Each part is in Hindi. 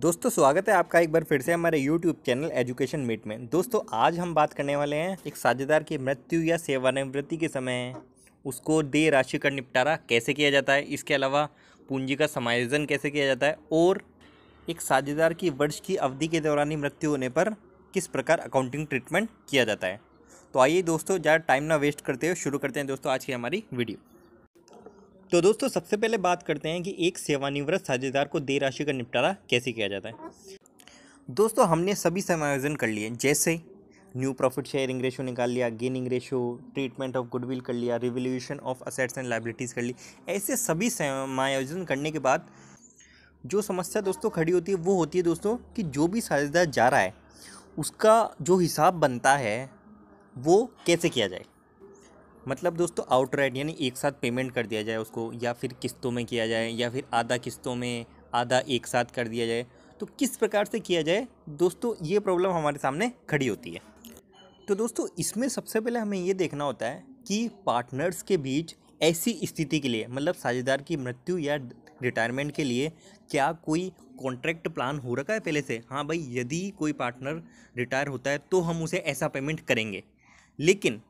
दोस्तों स्वागत है आपका एक बार फिर से हमारे YouTube चैनल एजुकेशन मीट में दोस्तों आज हम बात करने वाले हैं एक साझेदार की मृत्यु या सेवानिवृत्ति के समय उसको दे राशि का निपटारा कैसे किया जाता है इसके अलावा पूंजी का समायोजन कैसे किया जाता है और एक साझेदार की वर्ष की अवधि के दौरान ही मृत्यु होने पर किस प्रकार अकाउंटिंग ट्रीटमेंट किया जाता है तो आइए दोस्तों ज़्यादा टाइम ना वेस्ट करते हुए शुरू करते हैं दोस्तों आज की हमारी वीडियो तो दोस्तों सबसे पहले बात करते हैं कि एक सेवानिवृत्त साझेदार को दे राशि का निपटारा कैसे किया जाता है दोस्तों हमने सभी समायोजन कर लिए जैसे न्यू प्रॉफिट शेयरिंग रेशो निकाल लिया gaining ratio treatment of goodwill कर लिया revolution of assets and liabilities कर ली ऐसे सभी समायोजन करने के बाद जो समस्या दोस्तों खड़ी होती है वो होती है दोस्तों कि जो भी साझेदार जा रहा है उसका जो हिसाब बनता है वो कैसे किया जाए मतलब दोस्तों आउटराइट यानी एक साथ पेमेंट कर दिया जाए उसको या फिर किस्तों में किया जाए या फिर आधा किस्तों में आधा एक साथ कर दिया जाए तो किस प्रकार से किया जाए दोस्तों ये प्रॉब्लम हमारे सामने खड़ी होती है तो दोस्तों इसमें सबसे पहले हमें ये देखना होता है कि पार्टनर्स के बीच ऐसी स्थिति के लिए मतलब साझेदार की मृत्यु या रिटायरमेंट के लिए क्या कोई कॉन्ट्रैक्ट प्लान हो रखा है पहले से हाँ भाई यदि कोई पार्टनर रिटायर होता है तो हम उसे ऐसा पेमेंट करेंगे लेकिन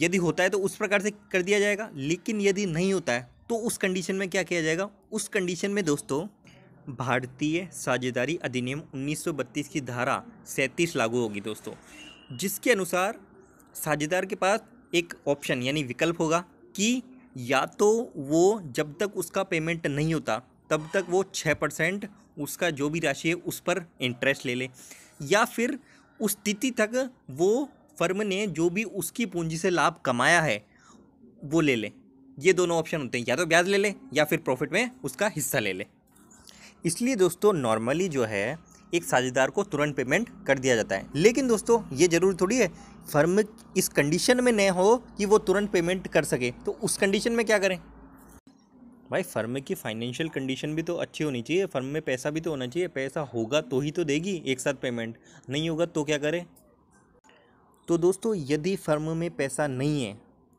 यदि होता है तो उस प्रकार से कर दिया जाएगा लेकिन यदि नहीं होता है तो उस कंडीशन में क्या किया जाएगा उस कंडीशन में दोस्तों भारतीय साझेदारी अधिनियम 1932 की धारा सैंतीस लागू होगी दोस्तों जिसके अनुसार साझेदार के पास एक ऑप्शन यानी विकल्प होगा कि या तो वो जब तक उसका पेमेंट नहीं होता तब तक वो छः परसेंट उसका जो भी राशि है उस पर इंटरेस्ट ले ले या फिर उस तिथि तक वो फर्म ने जो भी उसकी पूंजी से लाभ कमाया है वो ले ले ये दोनों ऑप्शन होते हैं या तो ब्याज ले ले या फिर प्रॉफिट में उसका हिस्सा ले ले इसलिए दोस्तों नॉर्मली जो है एक साझेदार को तुरंत पेमेंट कर दिया जाता है लेकिन दोस्तों ये जरूरी थोड़ी है फर्म इस कंडीशन में न हो कि वो तुरंत पेमेंट कर सके तो उस कंडीशन में क्या करें भाई फर्म की फाइनेंशियल कंडीशन भी तो अच्छी होनी चाहिए फर्म में पैसा भी तो होना चाहिए पैसा होगा तो ही तो देगी एक साथ पेमेंट नहीं होगा तो क्या करें तो दोस्तों यदि फर्म में पैसा नहीं है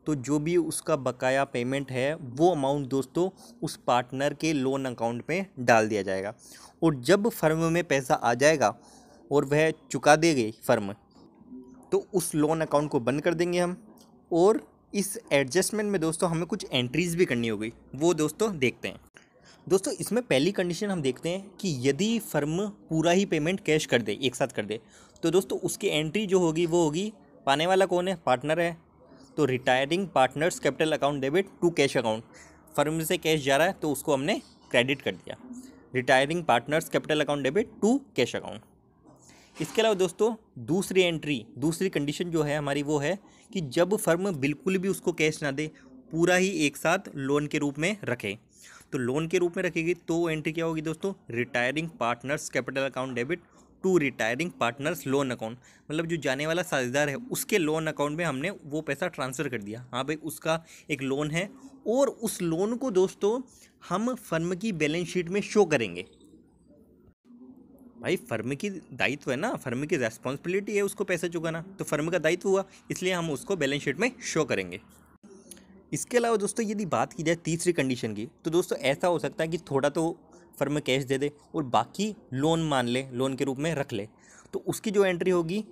तो जो भी उसका बकाया पेमेंट है वो अमाउंट दोस्तों उस पार्टनर के लोन अकाउंट में डाल दिया जाएगा और जब फर्म में पैसा आ जाएगा और वह चुका देगी फर्म तो उस लोन अकाउंट को बंद कर देंगे हम और इस एडजस्टमेंट में दोस्तों हमें कुछ एंट्रीज़ भी करनी होगी वो दोस्तों देखते हैं दोस्तों इसमें पहली कंडीशन हम देखते हैं कि यदि फर्म पूरा ही पेमेंट कैश कर दे एक साथ कर दे तो दोस्तों उसकी एंट्री जो होगी वो होगी पाने वाला कौन है पार्टनर है तो retiring partners capital account debit to cash account firm से कैश जा रहा है तो उसको हमने क्रेडिट कर दिया retiring partners capital account debit to cash account इसके अलावा दोस्तों दूसरी एंट्री दूसरी कंडीशन जो है हमारी वो है कि जब फर्म बिल्कुल भी उसको कैश ना दे पूरा ही एक साथ लोन के रूप में रखे तो लोन के रूप में रखेगी तो एंट्री क्या होगी दोस्तों retiring partners capital account debit to retiring partners loan account मतलब जो जाने वाला साझेदार है उसके लोन अकाउंट में हमने वो पैसा ट्रांसफ़र कर दिया हाँ भाई उसका एक लोन है और उस लोन को दोस्तों हम फर्म की बैलेंस शीट में शो करेंगे भाई फर्म की दायित्व है ना फर्म की रेस्पॉन्सिबिलिटी है उसको पैसा चुकाना तो फर्म का दायित्व हुआ इसलिए हम उसको बैलेंस शीट में शो करेंगे इसके अलावा दोस्तों यदि बात की जाए तीसरी कंडीशन की तो दोस्तों ऐसा हो सकता है कि थोड़ा तो फर्म में कैश दे दे और बाकी लोन मान ले लोन के रूप में रख ले तो उसकी जो एंट्री होगी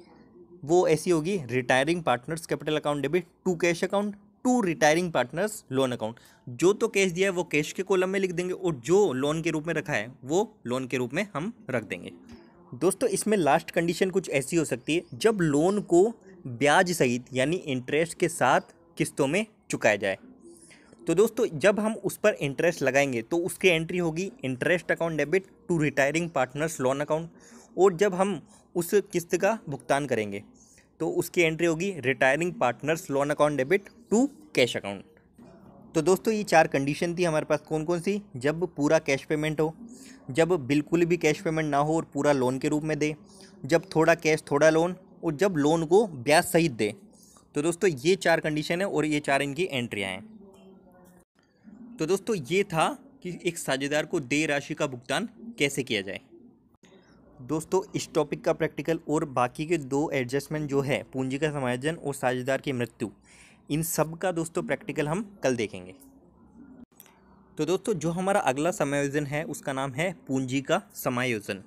वो ऐसी होगी retiring partners capital account debit to cash account to retiring partners loan account जो तो कैश दिया है वो कैश के कॉलम में लिख देंगे और जो लोन के रूप में रखा है वो लोन के रूप में हम रख देंगे दोस्तों इसमें लास्ट कंडीशन कुछ ऐसी हो सकती है जब लोन को ब्याज सहित यानी इंटरेस्ट के साथ किस्तों में चुकाया जाए तो दोस्तों जब हम उस पर इंटरेस्ट लगाएंगे तो उसकी एंट्री होगी interest account debit to retiring partners loan account और जब हम उस किस्त का भुगतान करेंगे तो उसकी एंट्री होगी retiring partners loan account debit to cash account तो दोस्तों ये चार कंडीशन थी हमारे पास कौन कौन सी जब पूरा कैश पेमेंट हो जब बिल्कुल भी कैश पेमेंट ना हो और पूरा लोन के रूप में दे जब थोड़ा कैश थोड़ा लोन और जब लोन को ब्याज सहित दे तो दोस्तों ये चार कंडीशन है और ये चार इनकी एंट्रियाँ हैं तो दोस्तों ये था कि एक साझेदार को देय राशि का भुगतान कैसे किया जाए दोस्तों इस टॉपिक का प्रैक्टिकल और बाकी के दो एडजस्टमेंट जो है पूंजी का समायोजन और साझेदार की मृत्यु इन सब का दोस्तों प्रैक्टिकल हम कल देखेंगे तो दोस्तों जो हमारा अगला समायोजन है उसका नाम है पूंजी का समायोजन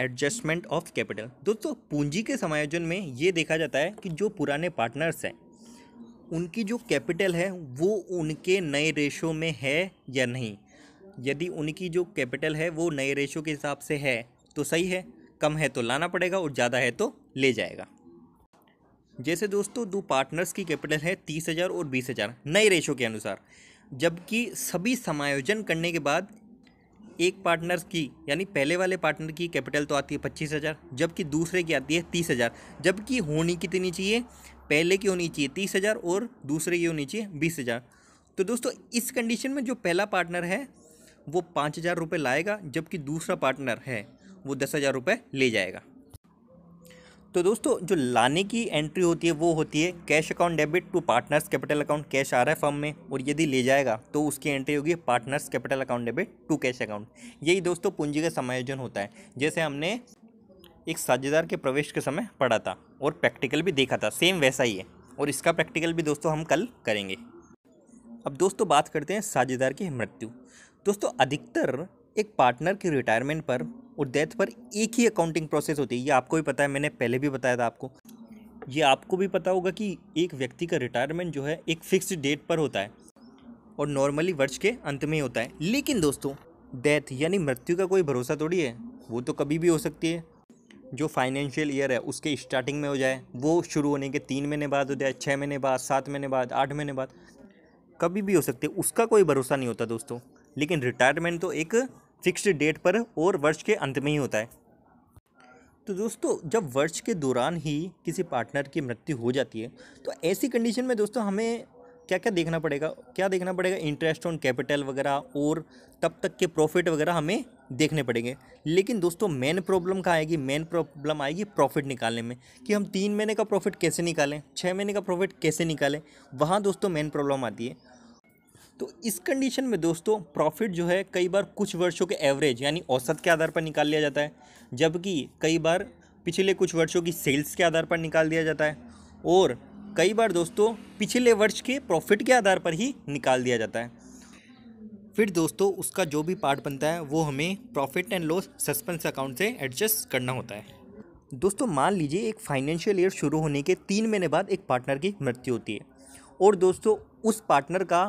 एडजस्टमेंट ऑफ कैपिटल दोस्तों पूंजी के समायोजन में ये देखा जाता है कि जो पुराने पार्टनर्स हैं उनकी जो कैपिटल है वो उनके नए रेशो में है या नहीं यदि उनकी जो कैपिटल है वो नए रेशो के हिसाब से है तो सही है कम है तो लाना पड़ेगा और ज़्यादा है तो ले जाएगा जैसे दोस्तों दो पार्टनर्स की कैपिटल है तीस हज़ार और बीस हज़ार नए रेशो के अनुसार जबकि सभी समायोजन करने के बाद एक पार्टनर की यानी पहले वाले पार्टनर की कैपिटल तो आती है पच्चीस हज़ार जबकि दूसरे की आती है तीस हज़ार जबकि होनी कितनी चाहिए पहले की होनी चाहिए तीस हज़ार और दूसरे की होनी चाहिए बीस हज़ार तो दोस्तों इस कंडीशन में जो पहला पार्टनर है वो पाँच हज़ार रुपये लाएगा जबकि दूसरा पार्टनर है वो दस हज़ार रुपये ले जाएगा तो दोस्तों जो लाने की एंट्री होती है वो होती है cash account debit to partners capital account cash आ रहा है फर्म में और यदि ले जाएगा तो उसकी एंट्री होगी partners capital account debit to cash account यही दोस्तों पूंजी का समायोजन होता है जैसे हमने एक साझेदार के प्रवेश के समय पढ़ा था और प्रैक्टिकल भी देखा था सेम वैसा ही है और इसका प्रैक्टिकल भी दोस्तों हम कल करेंगे अब दोस्तों बात करते हैं साझेदार की मृत्यु दोस्तों अधिकतर एक पार्टनर की रिटायरमेंट पर और डेथ पर एक ही अकाउंटिंग प्रोसेस होती है ये आपको भी पता है मैंने पहले भी बताया था आपको ये आपको भी पता होगा कि एक व्यक्ति का रिटायरमेंट जो है एक फिक्स्ड डेट पर होता है और नॉर्मली वर्ष के अंत में ही होता है लेकिन दोस्तों डेथ यानी मृत्यु का कोई भरोसा थोड़ी है वो तो कभी भी हो सकती है जो फाइनेंशियल ईयर है उसके स्टार्टिंग में हो जाए वो शुरू होने के तीन महीने बाद हो जाए छः महीने बाद सात महीने बाद आठ महीने बाद कभी भी हो सकते उसका कोई भरोसा नहीं होता दोस्तों लेकिन रिटायरमेंट तो एक फिक्स्ड डेट पर और वर्ष के अंत में ही होता है तो दोस्तों जब वर्ष के दौरान ही किसी पार्टनर की मृत्यु हो जाती है तो ऐसी कंडीशन में दोस्तों हमें क्या क्या देखना पड़ेगा क्या देखना पड़ेगा इंटरेस्ट ऑन कैपिटल वगैरह और तब तक के प्रॉफिट वगैरह हमें देखने पड़ेंगे लेकिन दोस्तों मेन प्रॉब्लम कहाँ आएगी मेन प्रॉब्लम आएगी प्रॉफिट निकालने में कि हम तीन महीने का प्रॉफिट कैसे निकालें छः महीने का प्रॉफिट कैसे निकालें वहाँ दोस्तों मेन प्रॉब्लम आती है तो इस कंडीशन में दोस्तों प्रॉफिट जो है कई बार कुछ वर्षों के एवरेज यानी औसत के आधार पर निकाल लिया जाता है जबकि कई बार पिछले कुछ वर्षों की सेल्स के आधार पर निकाल दिया जाता है और कई बार दोस्तों पिछले वर्ष के प्रॉफिट के आधार पर ही निकाल दिया जाता है फिर दोस्तों उसका जो भी पार्ट बनता है वो हमें profit and loss suspense account से एडजस्ट करना होता है दोस्तों मान लीजिए एक फाइनेंशियल ईयर शुरू होने के तीन महीने बाद एक पार्टनर की मृत्यु होती है और दोस्तों उस पार्टनर का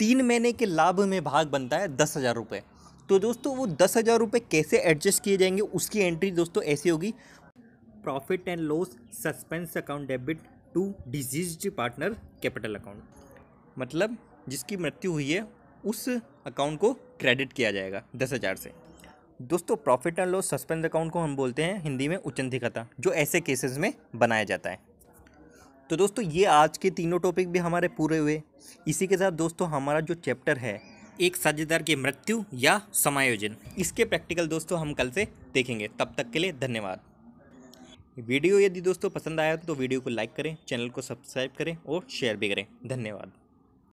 तीन महीने के लाभ में भाग बनता है दस हज़ार रुपये तो दोस्तों वो दस हज़ार रुपये कैसे एडजस्ट किए जाएंगे उसकी एंट्री दोस्तों ऐसी होगी profit and loss suspense account debit to disease partner capital account मतलब जिसकी मृत्यु हुई है उस अकाउंट को क्रेडिट किया जाएगा दस हज़ार से दोस्तों profit and loss suspense account को हम बोलते हैं हिंदी में उचंधिकता जो ऐसे केसेस में बनाया जाता है तो दोस्तों ये आज के तीनों टॉपिक भी हमारे पूरे हुए इसी के साथ दोस्तों हमारा जो चैप्टर है एक साझेदार की मृत्यु या समायोजन इसके प्रैक्टिकल दोस्तों हम कल से देखेंगे तब तक के लिए धन्यवाद वीडियो यदि दोस्तों पसंद आया तो वीडियो को लाइक करें चैनल को सब्सक्राइब करें और शेयर भी करें धन्यवाद